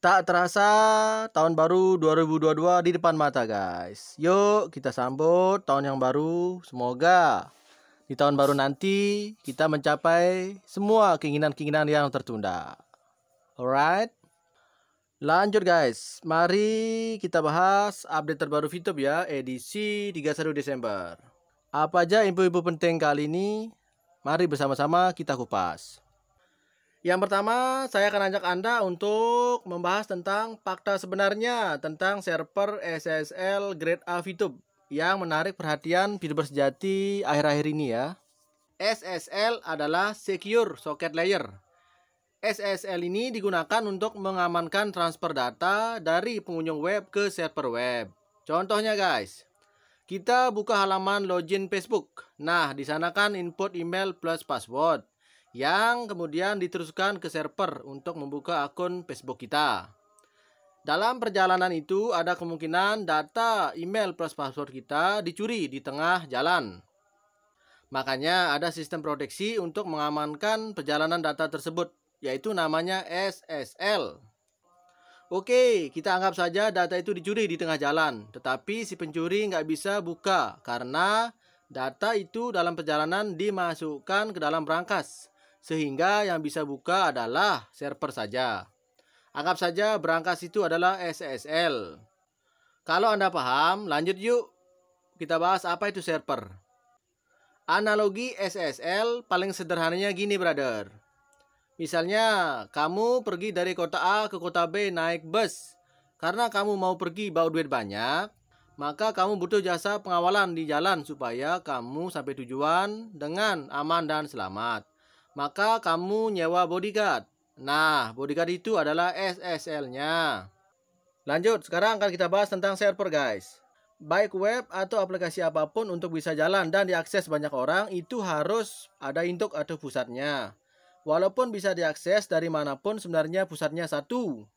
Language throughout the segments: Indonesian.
Tak terasa tahun baru 2022 di depan mata guys Yuk kita sambut tahun yang baru Semoga di tahun baru nanti kita mencapai semua keinginan-keinginan yang tertunda Alright Lanjut guys, mari kita bahas update terbaru Fitop ya, edisi 31 Desember. Apa aja info-info penting kali ini? Mari bersama-sama kita kupas. Yang pertama, saya akan ajak Anda untuk membahas tentang fakta sebenarnya tentang server SSL Grade A VTube yang menarik perhatian VTuber sejati akhir-akhir ini ya. SSL adalah Secure Socket Layer. SSL ini digunakan untuk mengamankan transfer data dari pengunjung web ke server web. Contohnya guys, kita buka halaman login Facebook. Nah, di sana kan input email plus password yang kemudian diteruskan ke server untuk membuka akun Facebook kita. Dalam perjalanan itu ada kemungkinan data email plus password kita dicuri di tengah jalan. Makanya ada sistem proteksi untuk mengamankan perjalanan data tersebut, yaitu namanya SSL. Oke, kita anggap saja data itu dicuri di tengah jalan, tetapi si pencuri nggak bisa buka karena data itu dalam perjalanan dimasukkan ke dalam perangkas. Sehingga yang bisa buka adalah server saja. Anggap saja berangkas itu adalah SSL. Kalau Anda paham, lanjut yuk. Kita bahas apa itu server. Analogi SSL paling sederhananya gini, brother. Misalnya, kamu pergi dari kota A ke kota B naik bus. Karena kamu mau pergi bawa duit banyak, maka kamu butuh jasa pengawalan di jalan supaya kamu sampai tujuan dengan aman dan selamat maka kamu nyewa bodyguard. Nah, bodyguard itu adalah SSL-nya. Lanjut, sekarang akan kita bahas tentang server guys. Baik web atau aplikasi apapun untuk bisa jalan dan diakses banyak orang itu harus ada induk atau pusatnya. Walaupun bisa diakses dari manapun sebenarnya pusatnya satu.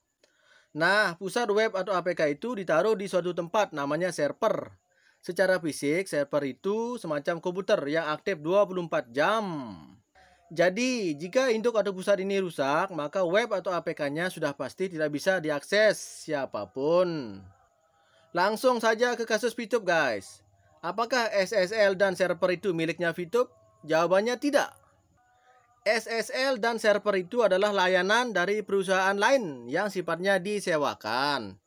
Nah, pusat web atau APK itu ditaruh di suatu tempat namanya server. Secara fisik, server itu semacam komputer yang aktif 24 jam. Jadi, jika induk atau pusat ini rusak, maka web atau APK-nya sudah pasti tidak bisa diakses siapapun. Langsung saja ke kasus VTube, guys. Apakah SSL dan server itu miliknya VTube? Jawabannya tidak. SSL dan server itu adalah layanan dari perusahaan lain yang sifatnya disewakan.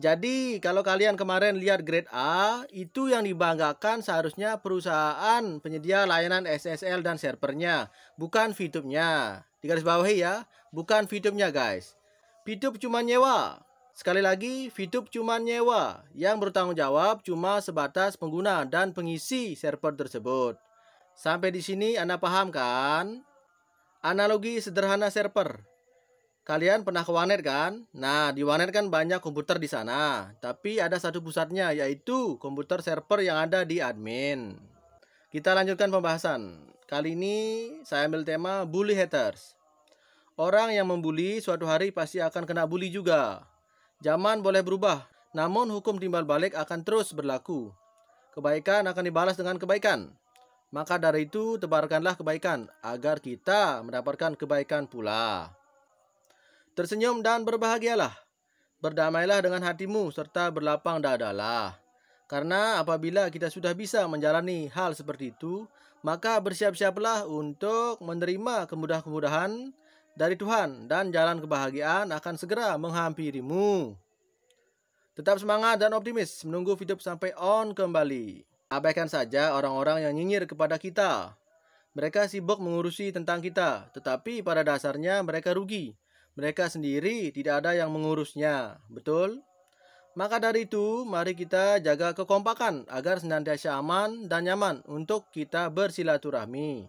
Jadi kalau kalian kemarin lihat grade A, itu yang dibanggakan seharusnya perusahaan penyedia layanan SSL dan servernya, bukan VTube-nya. Di garis bawahi ya, bukan VTube-nya guys. VTube cuma nyewa. Sekali lagi, VTube cuma nyewa. Yang bertanggung jawab cuma sebatas pengguna dan pengisi server tersebut. Sampai di sini Anda paham kan? Analogi sederhana server. Kalian pernah ke Wanet kan? Nah, di Wanet kan banyak komputer di sana, tapi ada satu pusatnya yaitu komputer server yang ada di admin. Kita lanjutkan pembahasan. Kali ini saya ambil tema bully haters. Orang yang membuli suatu hari pasti akan kena bully juga. Zaman boleh berubah, namun hukum timbal balik akan terus berlaku. Kebaikan akan dibalas dengan kebaikan. Maka dari itu, tebarkanlah kebaikan agar kita mendapatkan kebaikan pula. Tersenyum dan berbahagialah. Berdamailah dengan hatimu serta berlapang dadalah. Karena apabila kita sudah bisa menjalani hal seperti itu, maka bersiap-siaplah untuk menerima kemudahan-kemudahan dari Tuhan dan jalan kebahagiaan akan segera menghampirimu. Tetap semangat dan optimis menunggu video sampai on kembali. Abaikan saja orang-orang yang nyinyir kepada kita. Mereka sibuk mengurusi tentang kita, tetapi pada dasarnya mereka rugi mereka sendiri tidak ada yang mengurusnya, betul? Maka dari itu, mari kita jaga kekompakan agar senantiasa aman dan nyaman untuk kita bersilaturahmi.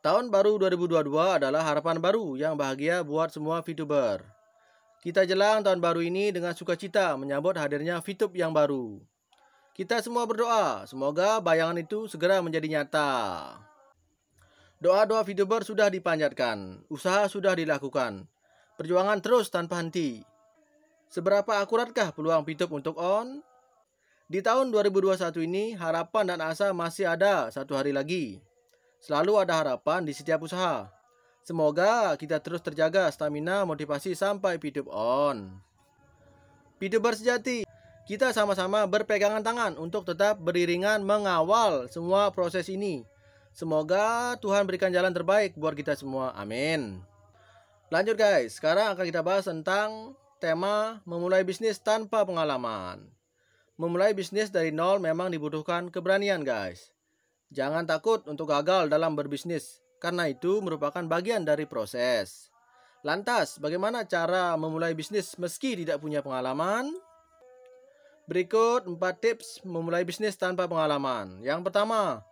Tahun baru 2022 adalah harapan baru yang bahagia buat semua VTuber. Kita jelang tahun baru ini dengan sukacita menyambut hadirnya VTube yang baru. Kita semua berdoa, semoga bayangan itu segera menjadi nyata. Doa-doa VTuber sudah dipanjatkan, usaha sudah dilakukan, Perjuangan terus tanpa henti. Seberapa akuratkah peluang Pitup untuk on? Di tahun 2021 ini, harapan dan asa masih ada satu hari lagi. Selalu ada harapan di setiap usaha. Semoga kita terus terjaga stamina motivasi sampai Pitup on. Pitup bersejati, kita sama-sama berpegangan tangan untuk tetap beriringan mengawal semua proses ini. Semoga Tuhan berikan jalan terbaik buat kita semua. Amin. Lanjut guys, sekarang akan kita bahas tentang tema memulai bisnis tanpa pengalaman. Memulai bisnis dari nol memang dibutuhkan keberanian guys. Jangan takut untuk gagal dalam berbisnis, karena itu merupakan bagian dari proses. Lantas, bagaimana cara memulai bisnis meski tidak punya pengalaman? Berikut 4 tips memulai bisnis tanpa pengalaman. Yang pertama,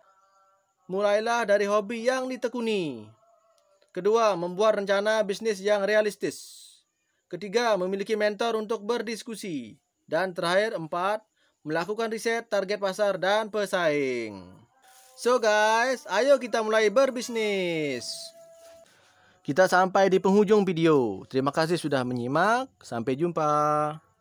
mulailah dari hobi yang ditekuni. Kedua, membuat rencana bisnis yang realistis. Ketiga, memiliki mentor untuk berdiskusi. Dan terakhir, empat, melakukan riset target pasar dan pesaing. So guys, ayo kita mulai berbisnis. Kita sampai di penghujung video. Terima kasih sudah menyimak. Sampai jumpa.